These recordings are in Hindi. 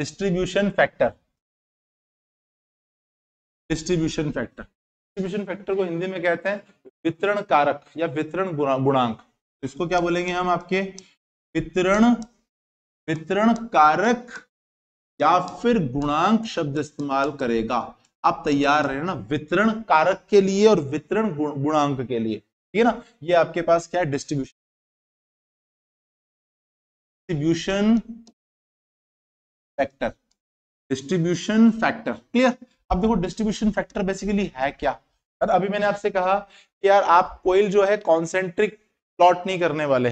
Distribution factor distribution factor distribution factor को हिंदी में कहते हैं वितरण कारक या वितरण गुणांक तो इसको क्या बोलेंगे हम आपके वितरण वितरण कारक या फिर गुणांक शब्द इस्तेमाल करेगा आप तैयार रहे ना वितरण कारक के लिए और वितरण गुणांक के लिए ठीक है ना ये आपके पास क्या है distribution distribution factor distribution factor clear अब देखो डिस्ट्रीब्यूशन फैक्टर बेसिकली है क्या और अभी मैंने आपसे कहा कि यार आप कोयल जो है कॉन्सेंट्रिक प्लॉट नहीं करने वाले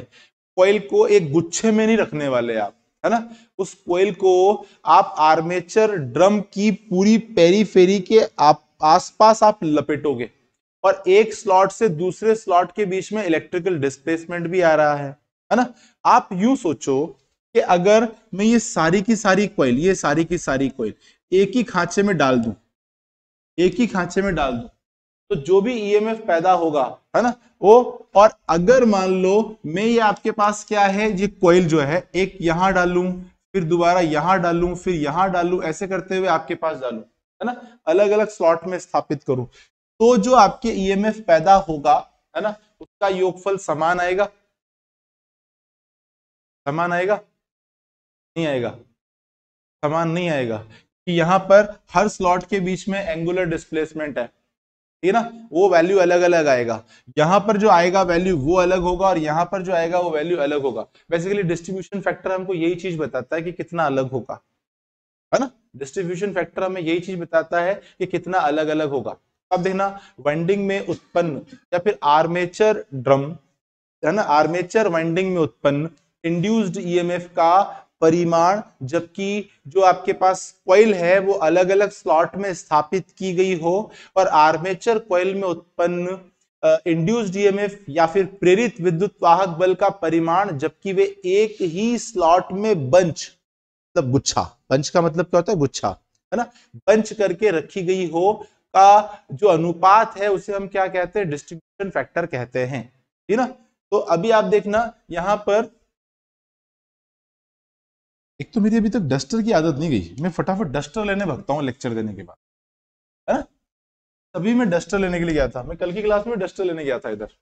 कोयल को एक गुच्छे में नहीं रखने वाले आप है ना उस कोयल को आप आर्मेचर ड्रम की पूरी पेरी फेरी के आप आसपास आप लपेटोगे और एक स्लॉट से दूसरे स्लॉट के बीच में इलेक्ट्रिकल डिस्प्लेसमेंट भी आ रहा है है ना आप यू सोचो कि अगर मैं ये सारी की सारी कोयल ये सारी की सारी कोयल एक ही खांचे में डाल दू एक ही खांचे में डाल दू तो जो भी ईएमएफ पैदा होगा है ना वो और अगर मान लो मैं ये आपके पास क्या है ये कोयल जो है एक यहां डालू फिर दोबारा यहां डालू फिर यहां लू ऐसे करते हुए आपके पास डालू है ना अलग अलग स्लॉट में स्थापित करूं तो जो आपके ईएमएफ पैदा होगा है ना उसका योगफल समान आएगा समान आएगा नहीं आएगा समान नहीं आएगा कि यहां पर हर स्लॉट के बीच में एंगुलर डिस्प्लेसमेंट है ठीक है ना वो वैल्यू अलग अलग आएगा यहां पर जो आएगा वैल्यू वो अलग होगा और यहां पर जो आएगा वो वैल्यू अलग होगा बेसिकली डिस्ट्रीब्यूशन फैक्टर हमको यही चीज बताता है कि कितना अलग होगा है ना डिस्ट्रीब्यूशन फैक्टर हमें यही चीज बताता है कि कितना अलग अलग होगा अब देखना वाइंडिंग में उत्पन्न या फिर आर्मेचर ड्रम है ना आर्मेचर वाइंडिंग में उत्पन्न इंड्यूस्ड ईएमएफ e का परिमाण जबकि जो आपके पास कोयल है वो अलग अलग स्लॉट में स्थापित की गई हो और आर्मेचर कोयल में उत्पन्न इंड्यूस डीएमएफ या फिर प्रेरित विद्युत वाहक बल का परिमाण जबकि वे एक ही स्लॉट में बंच मतलब गुच्छा बंच का मतलब क्या होता है गुच्छा है ना बंच करके रखी गई हो का जो अनुपात है उसे हम क्या कहते हैं डिस्ट्रीब्यूशन फैक्टर कहते हैं ठीक ना तो अभी आप देखना यहां पर एक तो मेरी अभी तक डस्टर की आदत नहीं गई मैं फटाफट डस्टर लेने भगता हूँ लेक्चर देने के बाद है ना तभी मैं डस्टर लेने के लिए गया था मैं कल की क्लास में डस्टर लेने गया था इधर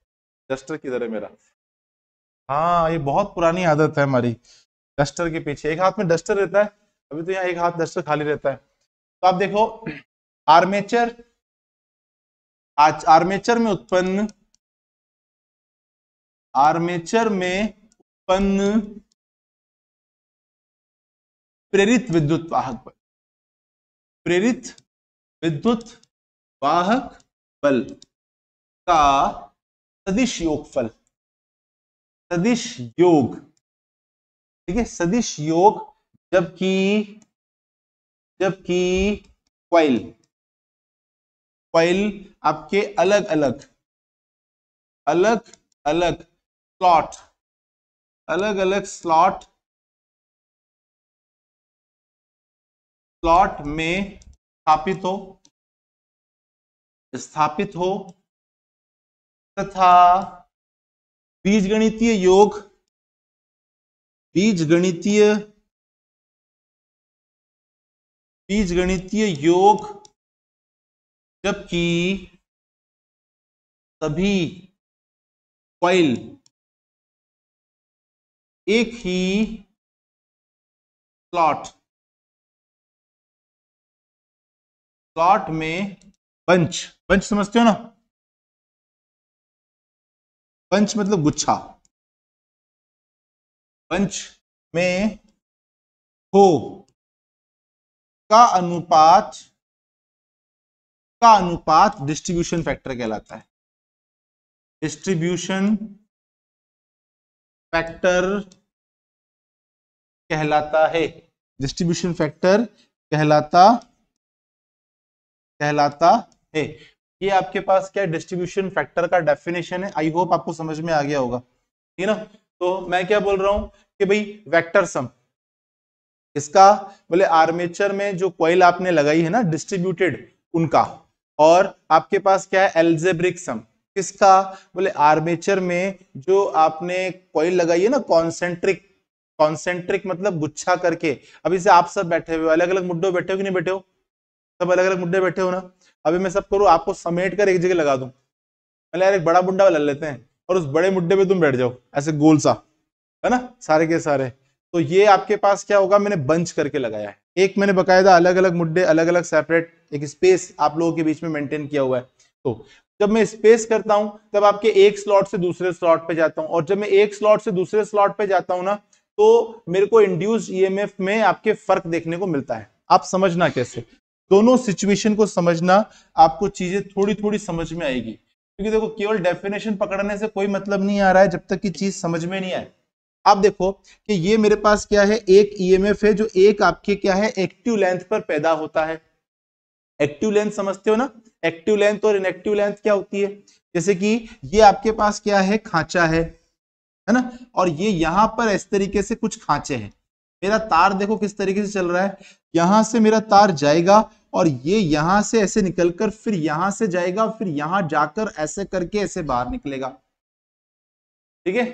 डस्टर किधर है मेरा हाँ ये बहुत पुरानी आदत है हमारी डस्टर के पीछे एक हाथ में डस्टर रहता है अभी तो यहाँ एक हाथ डस्टर खाली रहता है तो आप देखो आर्मेचर आज आर्मेचर में उत्पन्न आर्मेचर में उत्पन्न प्रेरित विद्युत वाहक बल प्रेरित विद्युत वाहक बल का सदिश योगफल सदिश योग ठीक है सदिश योग जबकि जबकि क्वाइल क्वाइल आपके अलग अलग अलग अलग स्लॉट अलग अलग स्लॉट प्लॉट में स्थापित हो स्थापित हो तथा बीज योग बीजगणितीय बीजगणितीय योग जबकि सभी क्वाइल एक ही प्लॉट स्लॉट में पंच पंच समझते हो ना पंच मतलब गुच्छा पंच में हो का अनुपात का अनुपात डिस्ट्रीब्यूशन फैक्टर कहलाता है डिस्ट्रीब्यूशन फैक्टर कहलाता है डिस्ट्रीब्यूशन फैक्टर कहलाता कहलाता है ये आपके पास क्या डिस्ट्रीब्यूशन फैक्टर का डेफिनेशन है आई होप आपको समझ में आ गया होगा ठीक ना तो मैं क्या बोल रहा हूं कि भाई वेक्टर सम इसका बोले आर्मेचर में जो क्वाइल आपने लगाई है ना डिस्ट्रीब्यूटेड उनका और आपके पास क्या है एल्जेब्रिक सम किसका बोले आर्मेचर में जो आपने क्वाइल लगाई है ना कॉन्सेंट्रिक कॉन्सेंट्रिक मतलब गुच्छा करके अभी से आप सब बैठे हुए अलग अलग मुड्डो बैठे हो कि नहीं बैठे हो सब अलग अलग मुद्दे बैठे हो ना अभी मैं सब करूँ आपको समेट कर एक जगह लगा दू पहले यार एक बड़ा मुंडा ले लेते हैं और उस बड़े मुद्दे पे तुम बैठ जाओ ऐसे गोल सा है ना सारे के सारे तो ये आपके पास क्या होगा मैंने बंच करके लगाया है एक मैंने बकायदा अलग अलग मुद्दे अलग अलग सेपरेट एक स्पेस आप लोगों के बीच में मेंटेन किया हुआ है तो जब मैं स्पेस करता हूं तब आपके एक स्लॉट से दूसरे स्लॉट पे जाता हूं और जब मैं एक स्लॉट से दूसरे स्लॉट पे जाता हूं ना तो मेरे को इंड्यूस ईएमएफ में आपके फर्क देखने को मिलता है आप समझना कैसे दोनों सिचुएशन को समझना आपको चीजें थोड़ी थोड़ी समझ में आएगी क्योंकि देखो केवल डेफिनेशन पकड़ने से कोई मतलब नहीं आ रहा है जब तक की चीज समझ में नहीं आए आप देखो कि ये मेरे पास क्या है एक ईएमएफ e है जो एक आपके क्या है एक्टिव लेंथ पर पैदा होता है एक्टिव लेंथ समझते हो ना एक्टिव लेंथ और इनएक्टिव लेंथ क्या होती है जैसे कि ये आपके पास क्या है खांचा है है ना और ये यहां पर इस तरीके से कुछ खांचे हैं मेरा तार देखो किस तरीके से चल रहा है यहां से मेरा तार जाएगा और ये यहां से ऐसे निकलकर फिर यहां से जाएगा फिर यहां जाकर ऐसे करके ऐसे बाहर निकलेगा ठीक है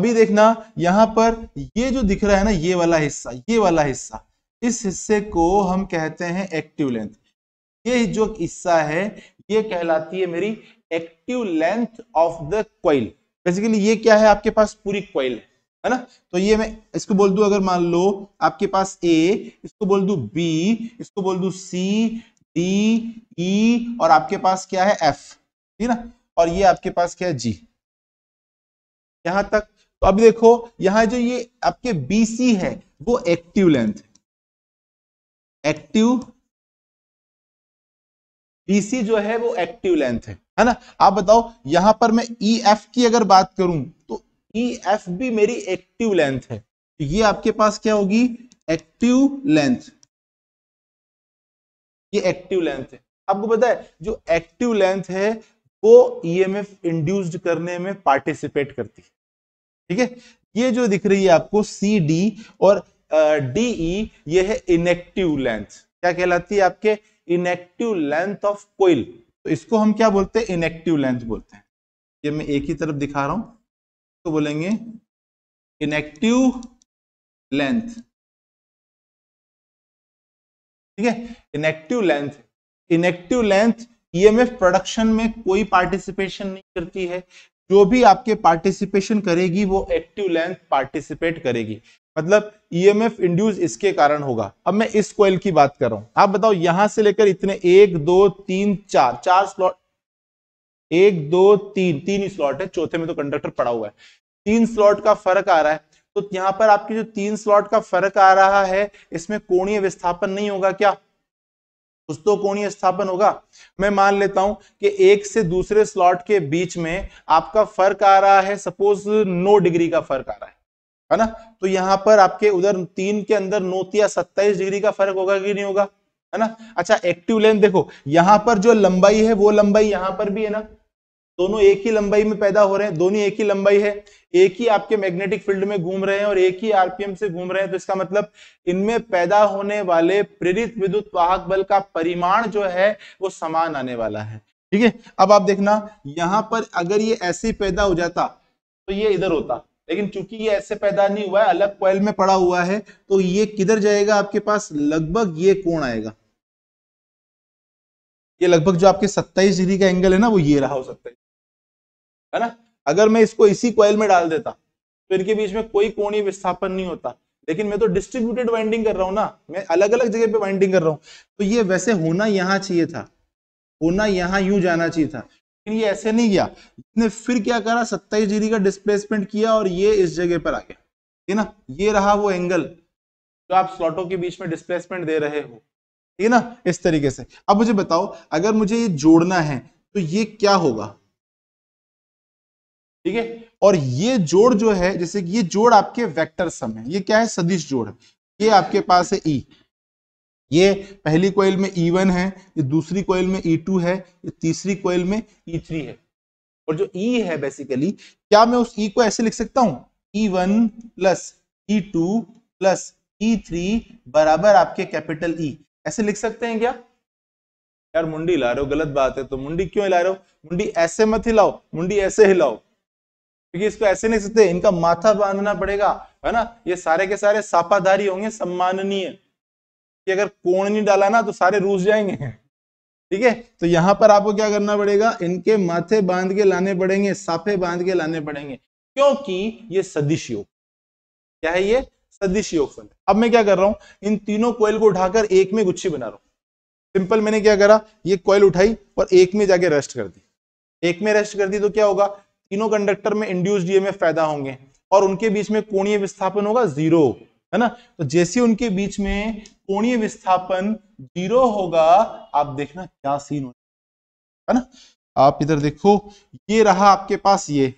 अभी देखना यहां पर ये जो दिख रहा है ना ये वाला हिस्सा ये वाला हिस्सा इस हिस्से को हम कहते हैं एक्टिव लेंथ ये जो हिस्सा है ये कहलाती है मेरी active length of the coil basically ये क्या है आपके पास पूरी क्वाइल है है ना तो ये मैं इसको बोल दू अगर मान लो आपके पास ए इसको बोल दू बी इसको बोल दू सी डी ई और आपके पास क्या है एफ ठीक ना और ये आपके पास क्या है जी यहां तक तो अब देखो यहां जो ये आपके बी सी है वो एक्टिव लेंथ एक्टिव बीसी जो है वो एक्टिव लेंथ है है ना आप बताओ यहां पर मैं ई e, एफ की अगर बात करूं तो ई एफ बी मेरी एक्टिव लेंथ है तो ये आपके पास क्या होगी एक्टिव लेंथ ये एक्टिव लेंथ है आपको पता है जो एक्टिव लेंथ है वो ईएमएफ e इंड्यूस्ड करने में पार्टिसिपेट करती है ठीक है ये जो दिख रही है आपको सी डी और डी ई e, ये है इनएक्टिव लेंथ क्या कहलाती है आपके इनएक्टिव लेंथ ऑफ कोइल तो इसको हम क्या बोलते हैं इनएक्टिव लेंथ बोलते हैं ये मैं एक ही तरफ दिखा रहा हूं को तो बोलेंगे इनएक्टिव लेंथ ठीक है inactive length inactive length EMF production में कोई पार्टिसिपेशन नहीं करती है जो भी आपके पार्टिसिपेशन करेगी वो एक्टिव लेंथ पार्टिसिपेट करेगी मतलब ईएमएफ e इंड्यूस इसके कारण होगा अब मैं इस कोयल की बात कर रहा हूं आप बताओ यहां से लेकर इतने एक दो तीन चार चार स्लॉट एक दो तीन तीन स्लॉट है चौथे में तो कंडक्टर पड़ा हुआ है तीन स्लॉट का फर्क आ रहा है तो यहाँ पर आपकी जो तीन स्लॉट का फर्क आ रहा है इसमें कोणीय विस्थापन नहीं होगा क्या उस तो कोणीय स्थापन होगा मैं मान लेता हूं कि एक से दूसरे स्लॉट के बीच में आपका फर्क आ रहा है सपोज नौ डिग्री का फर्क आ रहा है है ना तो यहाँ पर आपके उधर तीन के अंदर नोतिया या सत्ताईस डिग्री का फर्क होगा कि नहीं होगा है ना अच्छा एक्टिव लेंथ देखो यहां पर जो लंबाई है वो लंबाई यहां पर भी है ना दोनों एक ही लंबाई में पैदा हो रहे हैं दोनों एक ही लंबाई है एक ही आपके मैग्नेटिक फील्ड में घूम रहे हैं और एक ही आरपीएम से घूम रहे हैं तो इसका मतलब इनमें पैदा होने वाले प्रेरित विद्युत वाहक बल का परिमाण जो है वो समान आने वाला है ठीक है अब आप देखना यहां पर अगर ये ऐसे पैदा हो जाता तो ये इधर होता लेकिन चूंकि ये ऐसे पैदा नहीं हुआ है अलग कोयल में पड़ा हुआ है तो ये किधर जाएगा आपके पास लगभग ये कोण आएगा ये लगभग जो आपके 27 डिग्री का एंगल है ना वो ये रहा हो सकता है है ना अगर मैं इसको इसी कॉइल में डाल देता तो इनके बीच में कोई कोणीय विस्थापन नहीं होता लेकिन मैं तो डिस्ट्रीब्यूटेड वाइंडिंग कर रहा हूँ ना मैं अलग अलग जगह पे वाइंडिंग कर रहा हूं तो ये वैसे होना यहाँ चाहिए था होना यहाँ यूं जाना चाहिए था लेकिन ये ऐसे नहीं गया इसने फिर क्या करा सत्ताईस डिग्री का डिस्प्लेसमेंट किया और ये इस जगह पर आ गया ठीक है ना ये रहा वो एंगल जो आप स्लॉटों के बीच में डिस्प्लेसमेंट दे रहे हो ठीक है ना इस तरीके से अब मुझे बताओ अगर मुझे ये जोड़ना है तो ये क्या होगा ठीक है और ये जोड़ जो है जैसे कि ये जोड़ आपके वेक्टर सम है ये क्या है सदिश जोड़ ये आपके पास है ई e। ये पहली कोयल में ई e वन है ये दूसरी कोयल में ई e टू है ये तीसरी कोयल में ई थ्री है और जो ई e है बेसिकली क्या मैं उस ई e को ऐसे लिख सकता हूं E one plus E two plus E three बराबर आपके कैपिटल ई ऐसे लिख सकते हैं क्या यार मुंडी ला रहे हो गलत बात है तो मुंडी क्यों हिला रहे हो मुंडी ऐसे मत हिलाओ मुंडी ऐसे हिलाओ क्योंकि इसको ऐसे नहीं सकते इनका माथा बांधना पड़ेगा है ना ये सारे के सारे सापाधारी होंगे सम्माननीय कि अगर कोण नहीं डाला ना तो सारे रूस जाएंगे ठीक है तो यहाँ पर आपको क्या करना पड़ेगा इनके माथे बांध के लाने पड़ेंगे साफे बांध के लाने पड़ेंगे क्योंकि ये सदिश योग क्या है ये सदिश योगफल अब मैं क्या कर रहा हूं इन तीनों कोयल को उठाकर एक में गुच्छी बना रहा हूं सिंपल मैंने क्या करा ये कोयल उठाई और एक में जाके रेस्ट कर दी एक में रेस्ट कर दी तो क्या होगा तीनों कंडक्टर में इंड्यूस्ड ईएमएफ e पैदा होंगे और उनके बीच में कोणीय विस्थापन होगा जीरो है ना तो जैसे उनके बीच में कोणीय विस्थापन जीरो होगा आप देखना क्या सीन होगा है ना आप इधर देखो ये रहा आपके पास ये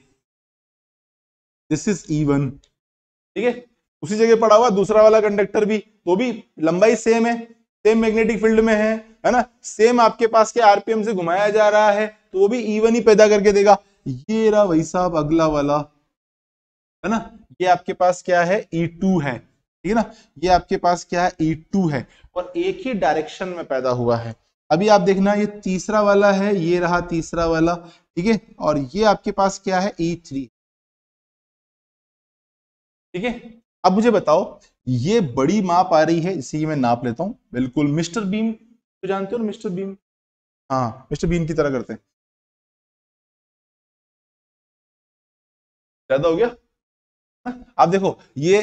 दिस इज इवन ठीक है उसी जगह पड़ा हुआ दूसरा वाला कंडक्टर भी तो भी लंबाई सेम है सेम मैग्नेटिक फील्ड में है है ना सेम आपके पास के आरपीएम से घुमाया जा रहा है तो वो भी इवन e ही पैदा करके देगा ये रहा वही साहब अगला वाला है ना ये आपके पास क्या है E2 है ठीक है ना ये आपके पास क्या है E2 है और एक ही डायरेक्शन में पैदा हुआ है अभी आप देखना ये तीसरा वाला है ये रहा तीसरा वाला ठीक है और ये आपके पास क्या है E3 ठीक है अब मुझे बताओ ये बड़ी माप आ रही है इसी मैं नाप लेता हूं बिल्कुल मिस्टर बीम तो जानते हो ना मिस्टर बीम हाँ मिस्टर बीम की तरह करते हैं ज्यादा हो गया आप देखो ये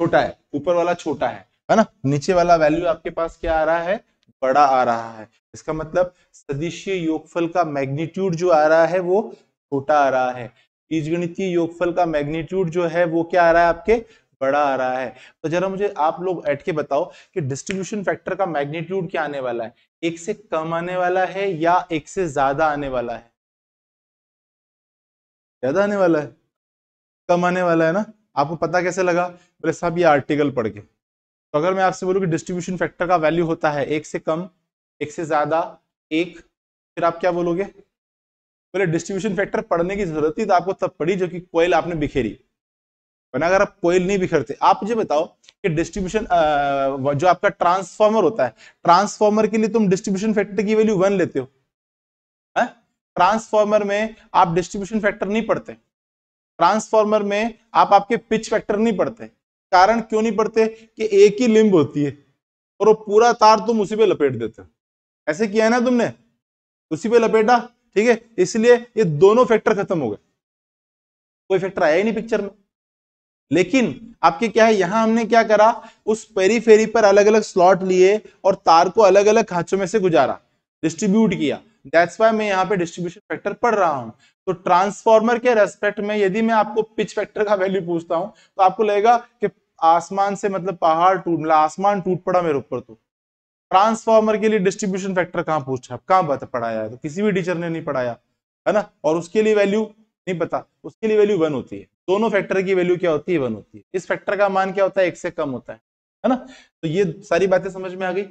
छोटा है ऊपर वाला छोटा है है ना नीचे वाला वैल्यू आपके पास क्या आ रहा है बड़ा आ रहा है इसका मतलब सदिशीय योगफल का मैग्नीट्यूड जो आ रहा है वो छोटा आ रहा है बीजगणितीय योगफल का मैग्नीट्यूड जो है वो क्या आ रहा है आपके बड़ा आ रहा है तो जरा मुझे आप लोग ऐट के बताओ कि डिस्ट्रीब्यूशन फैक्टर का मैग्नीट्यूड क्या आने वाला है एक से कम आने वाला है या एक से ज्यादा आने वाला है याद आने वाला है कम आने वाला है ना आपको पता कैसे लगा बोले साहब ये आर्टिकल पढ़ के तो अगर मैं आपसे बोलूँ कि डिस्ट्रीब्यूशन फैक्टर का वैल्यू होता है एक से कम एक से ज्यादा एक फिर आप क्या बोलोगे बोले डिस्ट्रीब्यूशन फैक्टर पढ़ने की जरूरत ही तो आपको तब पड़ी जो कि कोयल आपने बिखेरी वरना अगर आप कोयल नहीं बिखरते आप मुझे बताओ कि डिस्ट्रीब्यूशन जो आपका ट्रांसफॉर्मर होता है ट्रांसफॉर्मर के लिए तुम डिस्ट्रीब्यूशन फैक्टर की वैल्यू वन लेते हो है हाँ? ट्रांसफॉर्मर में आप डिस्ट्रीब्यूशन फैक्टर नहीं पढ़ते ट्रांसफॉर्मर में आप आपके पिच फैक्टर नहीं पढ़ते कारण क्यों नहीं पढ़ते कि एक ही लिंब होती है और वो पूरा तार तुम उसी पे लपेट देते हो ऐसे किया है ना तुमने उसी पे लपेटा ठीक है इसलिए ये दोनों फैक्टर खत्म हो गए कोई फैक्टर आया ही नहीं पिक्चर में लेकिन आपके क्या है यहां हमने क्या करा उस पेरी फेरी पर अलग अलग स्लॉट लिए और तार को अलग अलग खांचों में से गुजारा डिस्ट्रीब्यूट किया दैट्स वाई मैं यहाँ पे डिस्ट्रीब्यूशन फैक्टर पढ़ रहा हूँ तो ट्रांसफॉर्मर के रेस्पेक्ट में यदि मैं आपको पिच फैक्टर का वैल्यू पूछता हूँ तो आपको लगेगा कि आसमान से मतलब पहाड़ टूट मतलब आसमान टूट पड़ा मेरे ऊपर तो ट्रांसफॉर्मर के लिए डिस्ट्रीब्यूशन फैक्टर कहाँ पूछा कहाँ बता पढ़ाया है तो किसी भी टीचर ने नहीं पढ़ाया है ना और उसके लिए वैल्यू नहीं पता उसके लिए वैल्यू वन होती है दोनों फैक्टर की वैल्यू क्या होती है वन होती है इस फैक्टर का मान क्या होता है एक से कम होता है है ना तो ये सारी बातें समझ में आ गई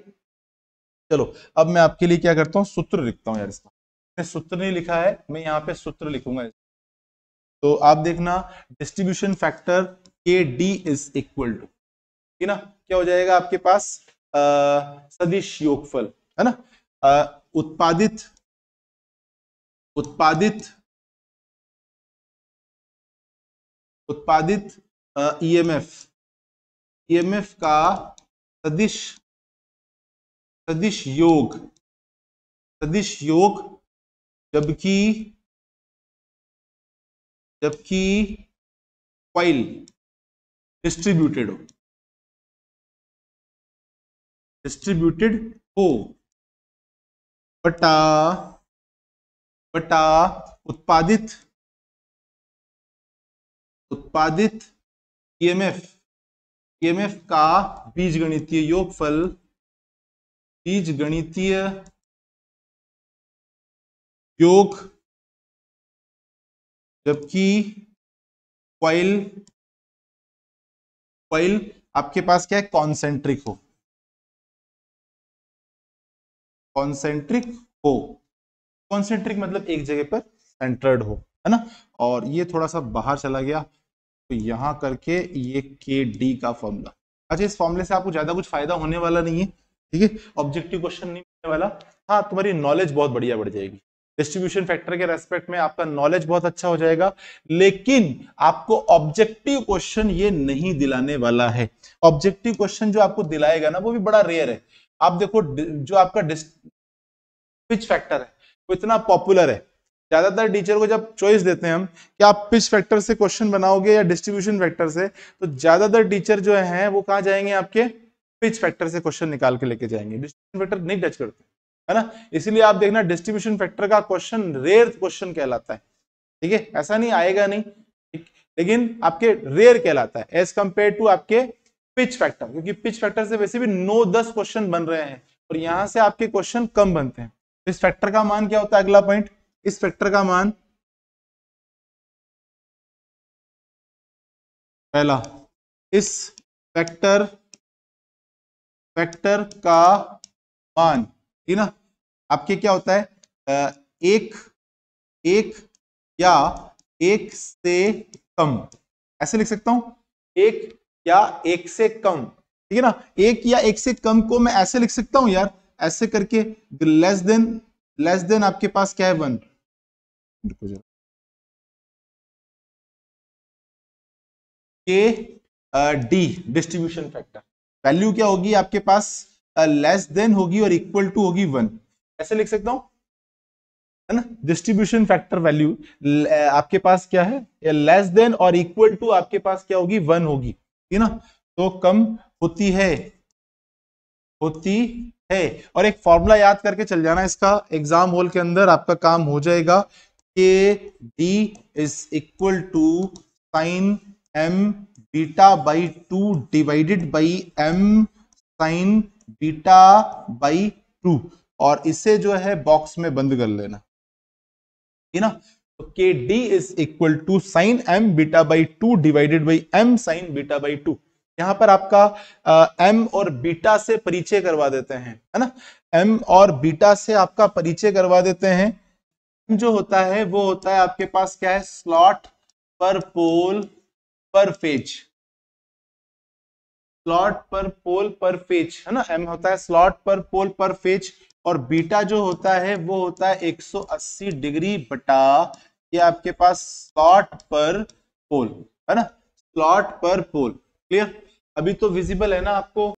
चलो अब मैं आपके लिए क्या करता हूँ सूत्र लिखता हूँ यार इसका मैंने सूत्र नहीं लिखा है मैं यहाँ पे सूत्र लिखूंगा तो आप देखना distribution factor K D is equal to ठीक ना क्या हो जाएगा आपके पास आ, सदिश योगफल है ना आ, उत्पादित उत्पादित उत्पादित ईएमएफ ईएमएफ e e का सदिश सदिश तो योग सदिश तो योग जबकि जबकि वाइल डिस्ट्रीब्यूटेड हो डिस्ट्रीब्यूटेड हो बटा बटा उत्पादित उत्पादित ईएमएफ e ईएमएफ e का बीजगणितीय योगफल बीज गणितीय योग जबकि क्वाइल क्वाइल आपके पास क्या है कॉन्सेंट्रिक हो कॉन्सेंट्रिक हो कॉन्सेंट्रिक मतलब एक जगह पर सेंटर्ड हो है ना और ये थोड़ा सा बाहर चला गया तो यहां करके ये के डी का फॉर्मूला अच्छा इस फॉर्मूले से आपको ज्यादा कुछ फायदा होने वाला नहीं है ठीक है ऑब्जेक्टिव क्वेश्चन नहीं मिलने वाला हाँ तुम्हारी नॉलेज बहुत बढ़िया बढ़ जाएगी डिस्ट्रीब्यूशन फैक्टर के रेस्पेक्ट में आपका नॉलेज बहुत अच्छा हो जाएगा लेकिन आपको ऑब्जेक्टिव क्वेश्चन ये नहीं दिलाने वाला है ऑब्जेक्टिव क्वेश्चन जो आपको दिलाएगा ना वो भी बड़ा रेयर है आप देखो जो आपका पिच फैक्टर है वो इतना पॉपुलर है ज्यादातर टीचर को जब चॉइस देते हैं हम कि आप पिच फैक्टर से क्वेश्चन बनाओगे या डिस्ट्रीब्यूशन फैक्टर से तो ज्यादातर टीचर जो है वो कहा जाएंगे आपके पिच फैक्टर से क्वेश्चन निकाल के लेके जाएंगे डिस्ट्रीब्यूशन फैक्टर नहीं टच करते है ना इसीलिए आप देखना डिस्ट्रीब्यूशन फैक्टर का क्वेश्चन रेयर क्वेश्चन कहलाता है ठीक है ऐसा नहीं आएगा नहीं लेकिन आपके रेयर कहलाता है एज कंपेयर टू आपके पिच फैक्टर क्योंकि पिच फैक्टर से वैसे भी नौ दस क्वेश्चन बन रहे हैं और यहां से आपके क्वेश्चन कम बनते हैं तो इस फैक्टर का मान क्या होता है अगला पॉइंट इस फैक्टर का मान पहला इस फैक्टर फैक्टर का मान ठीक ना आपके क्या होता है एक एक या एक से कम ऐसे लिख सकता हूं एक या एक से कम ठीक है ना एक या एक से कम को मैं ऐसे लिख सकता हूं यार ऐसे करके लेस देन लेस देन आपके पास क्या है वन के डी डिस्ट्रीब्यूशन फैक्टर वैल्यू क्या होगी आपके पास लेस देन होगी और इक्वल टू होगी वन ऐसे लिख सकता हूं है ना डिस्ट्रीब्यूशन फैक्टर वैल्यू आपके पास क्या है लेस देन और इक्वल टू आपके पास क्या होगी वन होगी ठीक ना तो कम होती है होती है और एक फॉर्मूला याद करके चल जाना इसका एग्जाम हॉल के अंदर आपका काम हो जाएगा K D is equal to sine M beta by two divided by M sine beta by two और इसे जो है बॉक्स में बंद कर लेना ठीक ना K D is equal to sine M beta by two divided by M sine beta by two यहां पर आपका एम और बीटा से परिचय करवा देते हैं है ना एम और बीटा से आपका परिचय करवा देते हैं जो होता है वो होता है आपके पास क्या है स्लॉट पर पोल पर फेज स्लॉट पर पोल पर फेज है ना एम होता है स्लॉट पर पोल पर फेज और बीटा जो होता है वो होता है 180 डिग्री बटा ये आपके पास स्लॉट पर पोल है ना स्लॉट पर पोल क्लियर अभी तो विजिबल है ना आपको